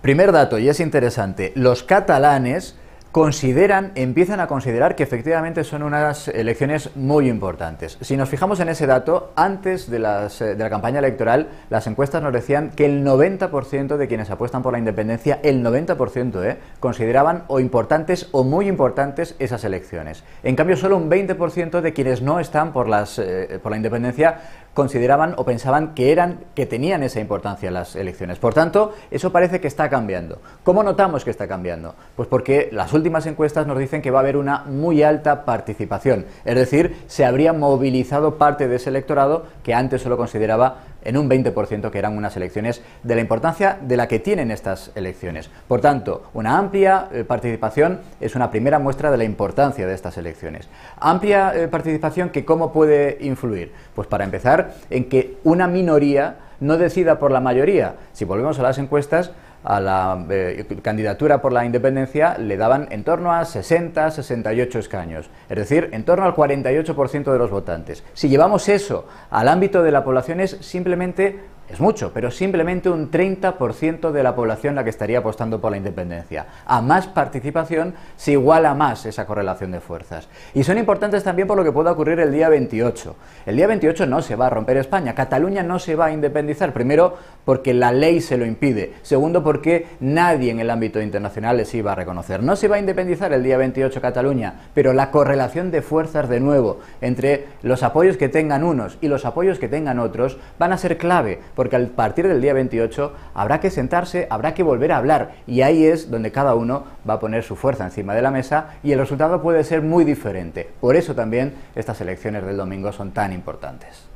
Primer dato, y es interesante, los catalanes consideran, empiezan a considerar que efectivamente son unas elecciones muy importantes. Si nos fijamos en ese dato, antes de, eh, la campaña electoral, las encuestas nos decían que el 90% de quienes apuestan por la independencia, el 90%, eh, consideraban o importantes o muy importantes esas elecciones. En cambio, solo un 20% de quienes no están por, eh, por la independencia consideraban o pensaban que eran, que tenían esa importancia las elecciones. Por tanto, eso parece que está cambiando. ¿Cómo notamos que está cambiando? Pues porque las últimas últimas encuestas nos dicen que va a haber una muy alta participación, es decir, se habría movilizado parte de ese electorado que antes solo consideraba en un 20% que eran unas elecciones de la importancia de la que tienen estas elecciones. Por tanto, una amplia eh, participación es una primera muestra de la importancia de estas elecciones. Amplia eh, participación que cómo puede influir? Pues para empezar, en que una minoría no decida por la mayoría. Si volvemos a las encuestas, a la eh, candidatura por la independencia le daban en torno a 60-68 escaños, es decir, en torno al 48% de los votantes. Si llevamos eso al ámbito de la población es simplemente es mucho, pero simplemente un 30% de la población la que estaría apostando por la independencia. A más participación se iguala más esa correlación de fuerzas. Y son importantes también por lo que pueda ocurrir el día 28. El día 28 no se va a romper España, Cataluña no se va a independizar, primero porque la ley se lo impide, segundo porque nadie en el ámbito internacional les iba a reconocer. No se va a independizar el día 28 Cataluña, pero la correlación de fuerzas de nuevo entre los apoyos que tengan unos y los apoyos que tengan otros van a ser clave porque a partir del día 28 habrá que sentarse, habrá que volver a hablar y ahí es donde cada uno va a poner su fuerza encima de la mesa y el resultado puede ser muy diferente. Por eso también estas elecciones del domingo son tan importantes.